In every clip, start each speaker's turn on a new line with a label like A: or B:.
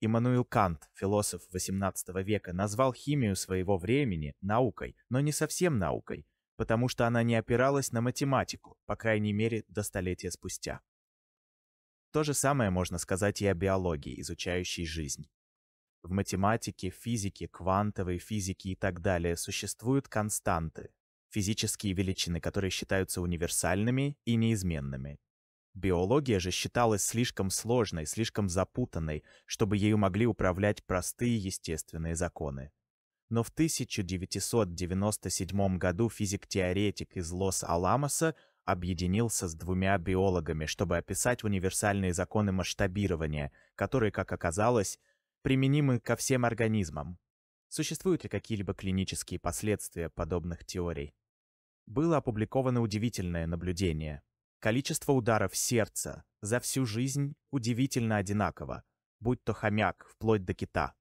A: Иммануил Кант, философ XVIII века, назвал химию своего времени наукой, но не совсем наукой, потому что она не опиралась на математику, по крайней мере, до столетия спустя. То же самое можно сказать и о биологии, изучающей жизнь. В математике, физике, квантовой физике и так далее существуют константы, физические величины, которые считаются универсальными и неизменными, Биология же считалась слишком сложной, слишком запутанной, чтобы ею могли управлять простые естественные законы. Но в 1997 году физик-теоретик из Лос-Аламоса объединился с двумя биологами, чтобы описать универсальные законы масштабирования, которые, как оказалось, применимы ко всем организмам. Существуют ли какие-либо клинические последствия подобных теорий? Было опубликовано удивительное наблюдение. Количество ударов сердца за всю жизнь удивительно одинаково, будь то хомяк, вплоть до кита.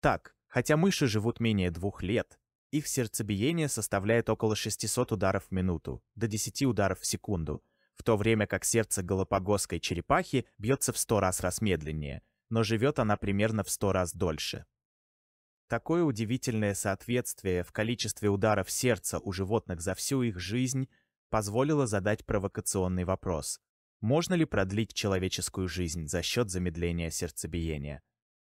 A: Так, хотя мыши живут менее двух лет, их сердцебиение составляет около 600 ударов в минуту, до 10 ударов в секунду, в то время как сердце голопогосской черепахи бьется в 100 раз раз медленнее, но живет она примерно в 100 раз дольше. Такое удивительное соответствие в количестве ударов сердца у животных за всю их жизнь позволило задать провокационный вопрос. Можно ли продлить человеческую жизнь за счет замедления сердцебиения?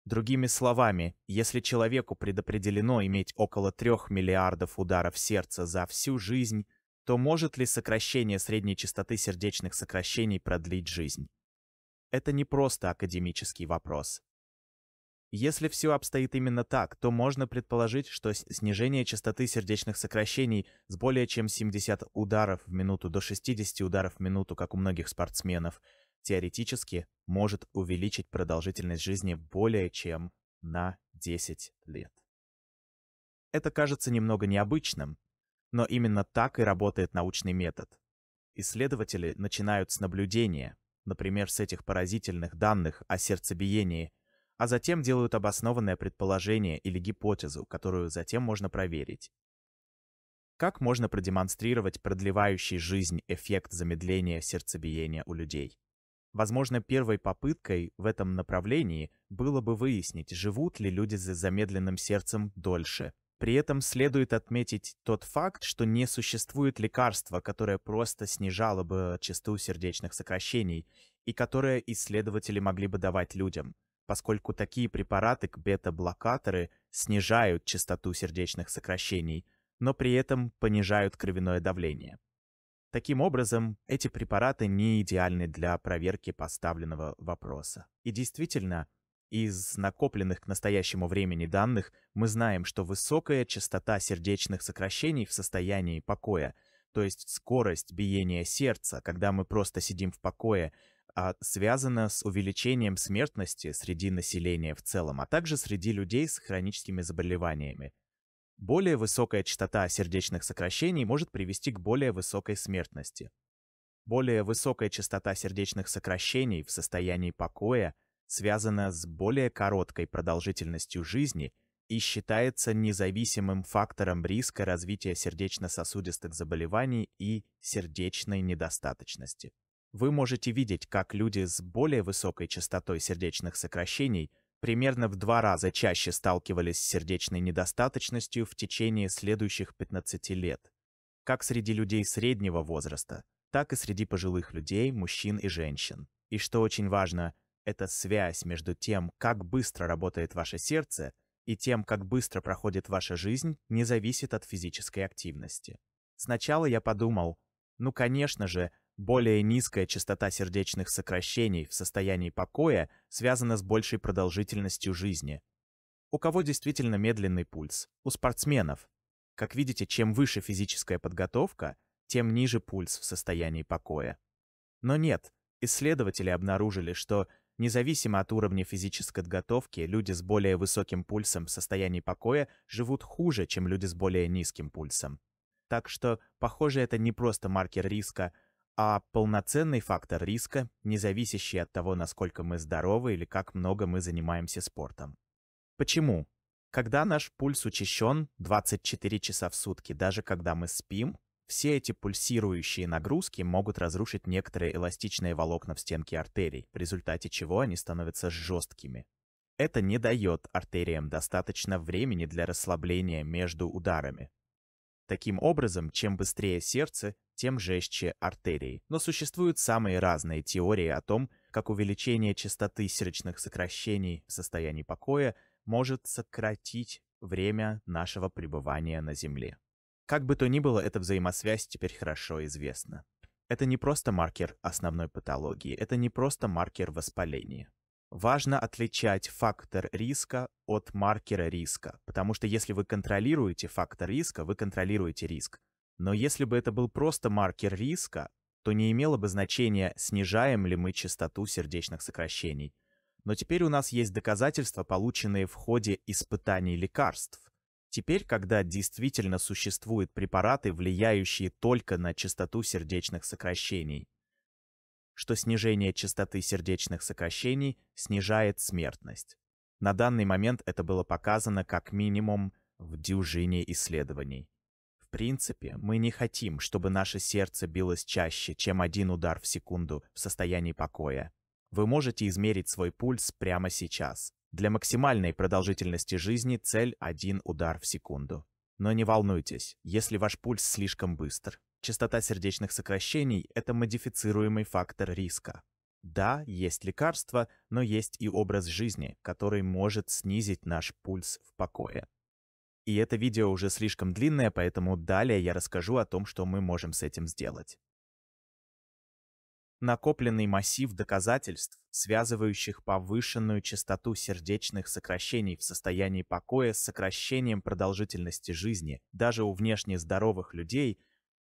A: Другими словами, если человеку предопределено иметь около 3 миллиардов ударов сердца за всю жизнь, то может ли сокращение средней частоты сердечных сокращений продлить жизнь? Это не просто академический вопрос. Если все обстоит именно так, то можно предположить, что снижение частоты сердечных сокращений с более чем 70 ударов в минуту до 60 ударов в минуту, как у многих спортсменов, теоретически может увеличить продолжительность жизни более чем на 10 лет. Это кажется немного необычным, но именно так и работает научный метод. Исследователи начинают с наблюдения, например, с этих поразительных данных о сердцебиении – а затем делают обоснованное предположение или гипотезу, которую затем можно проверить. Как можно продемонстрировать продлевающий жизнь эффект замедления сердцебиения у людей? Возможно, первой попыткой в этом направлении было бы выяснить, живут ли люди с замедленным сердцем дольше. При этом следует отметить тот факт, что не существует лекарства, которое просто снижало бы частоту сердечных сокращений и которое исследователи могли бы давать людям поскольку такие препараты, как бета-блокаторы, снижают частоту сердечных сокращений, но при этом понижают кровяное давление. Таким образом, эти препараты не идеальны для проверки поставленного вопроса. И действительно, из накопленных к настоящему времени данных мы знаем, что высокая частота сердечных сокращений в состоянии покоя, то есть скорость биения сердца, когда мы просто сидим в покое, а связано с увеличением смертности среди населения в целом, а также среди людей с хроническими заболеваниями. Более высокая частота сердечных сокращений может привести к более высокой смертности. Более высокая частота сердечных сокращений в состоянии покоя связана с более короткой продолжительностью жизни и считается независимым фактором риска развития сердечно-сосудистых заболеваний и сердечной недостаточности вы можете видеть, как люди с более высокой частотой сердечных сокращений примерно в два раза чаще сталкивались с сердечной недостаточностью в течение следующих 15 лет, как среди людей среднего возраста, так и среди пожилых людей, мужчин и женщин. И что очень важно, это связь между тем, как быстро работает ваше сердце, и тем, как быстро проходит ваша жизнь, не зависит от физической активности. Сначала я подумал, ну, конечно же, более низкая частота сердечных сокращений в состоянии покоя связана с большей продолжительностью жизни. У кого действительно медленный пульс? У спортсменов. Как видите, чем выше физическая подготовка, тем ниже пульс в состоянии покоя. Но нет, исследователи обнаружили, что независимо от уровня физической подготовки, люди с более высоким пульсом в состоянии покоя живут хуже, чем люди с более низким пульсом. Так что, похоже, это не просто маркер риска, а полноценный фактор риска, не зависящий от того, насколько мы здоровы или как много мы занимаемся спортом. Почему? Когда наш пульс учащен 24 часа в сутки, даже когда мы спим, все эти пульсирующие нагрузки могут разрушить некоторые эластичные волокна в стенке артерий, в результате чего они становятся жесткими. Это не дает артериям достаточно времени для расслабления между ударами, Таким образом, чем быстрее сердце, тем жестче артерии. Но существуют самые разные теории о том, как увеличение частоты сердечных сокращений в состоянии покоя может сократить время нашего пребывания на Земле. Как бы то ни было, эта взаимосвязь теперь хорошо известна. Это не просто маркер основной патологии, это не просто маркер воспаления. Важно отличать фактор риска от маркера риска, потому что если вы контролируете фактор риска, вы контролируете риск. Но если бы это был просто маркер риска, то не имело бы значения, снижаем ли мы частоту сердечных сокращений. Но теперь у нас есть доказательства, полученные в ходе испытаний лекарств. Теперь, когда действительно существуют препараты, влияющие только на частоту сердечных сокращений, что снижение частоты сердечных сокращений снижает смертность. На данный момент это было показано как минимум в дюжине исследований. В принципе, мы не хотим, чтобы наше сердце билось чаще, чем один удар в секунду в состоянии покоя. Вы можете измерить свой пульс прямо сейчас. Для максимальной продолжительности жизни цель – один удар в секунду. Но не волнуйтесь, если ваш пульс слишком быстр. Частота сердечных сокращений – это модифицируемый фактор риска. Да, есть лекарства, но есть и образ жизни, который может снизить наш пульс в покое. И это видео уже слишком длинное, поэтому далее я расскажу о том, что мы можем с этим сделать. Накопленный массив доказательств, связывающих повышенную частоту сердечных сокращений в состоянии покоя с сокращением продолжительности жизни, даже у внешне здоровых людей –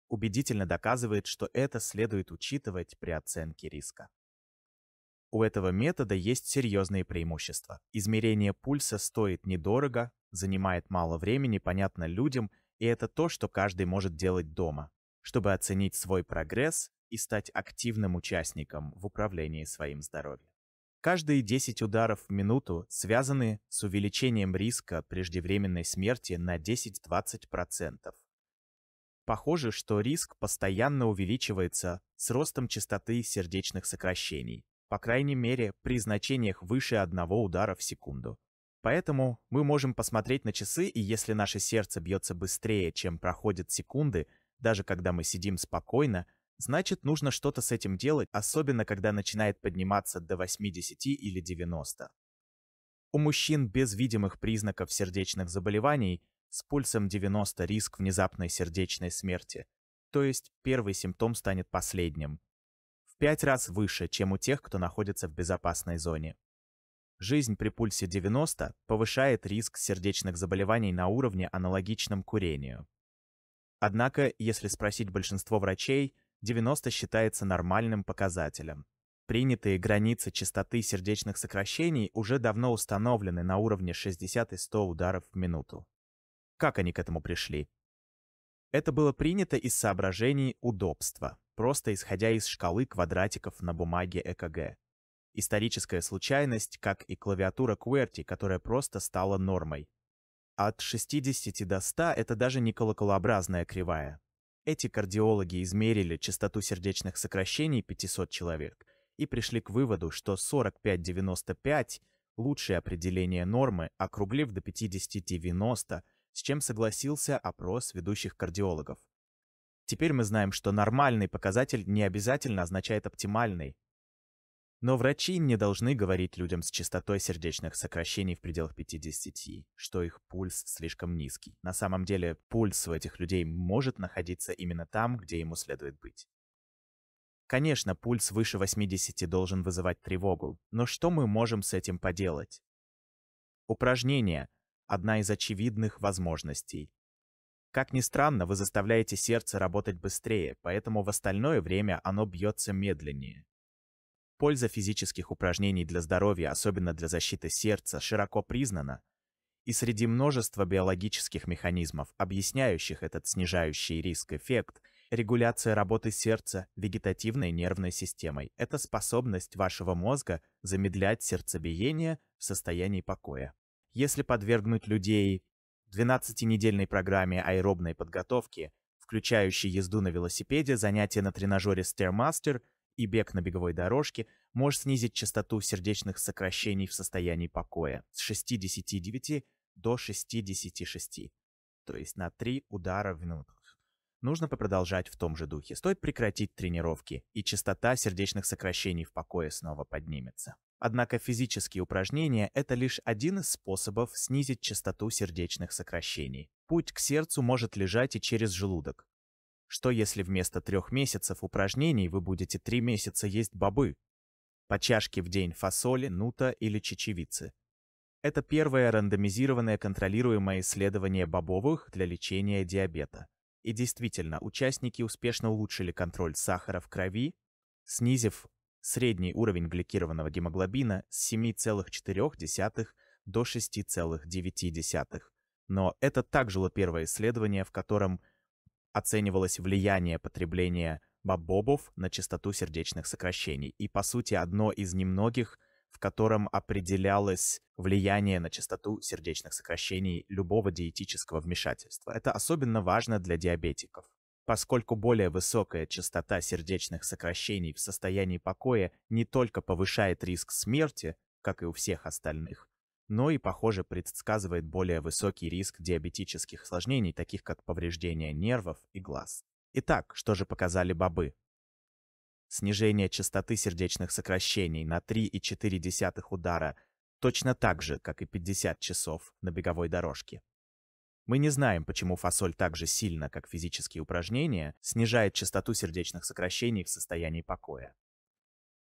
A: убедительно доказывает, что это следует учитывать при оценке риска. У этого метода есть серьезные преимущества. Измерение пульса стоит недорого, занимает мало времени, понятно людям, и это то, что каждый может делать дома, чтобы оценить свой прогресс и стать активным участником в управлении своим здоровьем. Каждые 10 ударов в минуту связаны с увеличением риска преждевременной смерти на 10-20%, Похоже, что риск постоянно увеличивается с ростом частоты сердечных сокращений, по крайней мере при значениях выше одного удара в секунду. Поэтому мы можем посмотреть на часы, и если наше сердце бьется быстрее, чем проходят секунды, даже когда мы сидим спокойно, значит нужно что-то с этим делать, особенно когда начинает подниматься до 80 или 90. У мужчин без видимых признаков сердечных заболеваний – с пульсом 90 риск внезапной сердечной смерти, то есть первый симптом станет последним. В пять раз выше, чем у тех, кто находится в безопасной зоне. Жизнь при пульсе 90 повышает риск сердечных заболеваний на уровне, аналогичном курению. Однако, если спросить большинство врачей, 90 считается нормальным показателем. Принятые границы частоты сердечных сокращений уже давно установлены на уровне 60 и 100 ударов в минуту. Как они к этому пришли? Это было принято из соображений удобства, просто исходя из шкалы квадратиков на бумаге ЭКГ. Историческая случайность, как и клавиатура QWERTY, которая просто стала нормой. От 60 до 100 это даже не колоколообразная кривая. Эти кардиологи измерили частоту сердечных сокращений 500 человек и пришли к выводу, что 45-95 – лучшее определение нормы, округлив до 50-90 с чем согласился опрос ведущих кардиологов. Теперь мы знаем, что нормальный показатель не обязательно означает оптимальный. Но врачи не должны говорить людям с частотой сердечных сокращений в пределах 50, что их пульс слишком низкий. На самом деле пульс у этих людей может находиться именно там, где ему следует быть. Конечно, пульс выше 80 должен вызывать тревогу, но что мы можем с этим поделать? Упражнения, одна из очевидных возможностей. Как ни странно, вы заставляете сердце работать быстрее, поэтому в остальное время оно бьется медленнее. Польза физических упражнений для здоровья, особенно для защиты сердца, широко признана, и среди множества биологических механизмов, объясняющих этот снижающий риск эффект, регуляция работы сердца вегетативной нервной системой – это способность вашего мозга замедлять сердцебиение в состоянии покоя. Если подвергнуть людей 12-недельной программе аэробной подготовки, включающей езду на велосипеде, занятия на тренажере Stairmaster и бег на беговой дорожке, может снизить частоту сердечных сокращений в состоянии покоя с 69 до 66, то есть на 3 удара в минуту. Нужно продолжать в том же духе. Стоит прекратить тренировки, и частота сердечных сокращений в покое снова поднимется. Однако физические упражнения – это лишь один из способов снизить частоту сердечных сокращений. Путь к сердцу может лежать и через желудок. Что если вместо трех месяцев упражнений вы будете три месяца есть бобы? По чашке в день фасоли, нута или чечевицы. Это первое рандомизированное контролируемое исследование бобовых для лечения диабета. И действительно, участники успешно улучшили контроль сахара в крови, снизив средний уровень гликированного гемоглобина с 7,4 до 6,9. Но это также было первое исследование, в котором оценивалось влияние потребления бобобов на частоту сердечных сокращений. И, по сути, одно из немногих, в котором определялось влияние на частоту сердечных сокращений любого диетического вмешательства. Это особенно важно для диабетиков поскольку более высокая частота сердечных сокращений в состоянии покоя не только повышает риск смерти, как и у всех остальных, но и, похоже, предсказывает более высокий риск диабетических осложнений, таких как повреждение нервов и глаз. Итак, что же показали бобы? Снижение частоты сердечных сокращений на 3,4 удара точно так же, как и 50 часов на беговой дорожке. Мы не знаем, почему фасоль так же сильно, как физические упражнения, снижает частоту сердечных сокращений в состоянии покоя.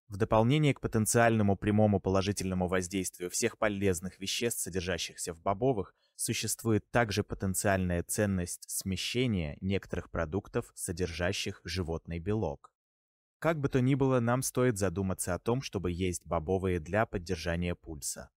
A: В дополнение к потенциальному прямому положительному воздействию всех полезных веществ, содержащихся в бобовых, существует также потенциальная ценность смещения некоторых продуктов, содержащих животный белок. Как бы то ни было, нам стоит задуматься о том, чтобы есть бобовые для поддержания пульса.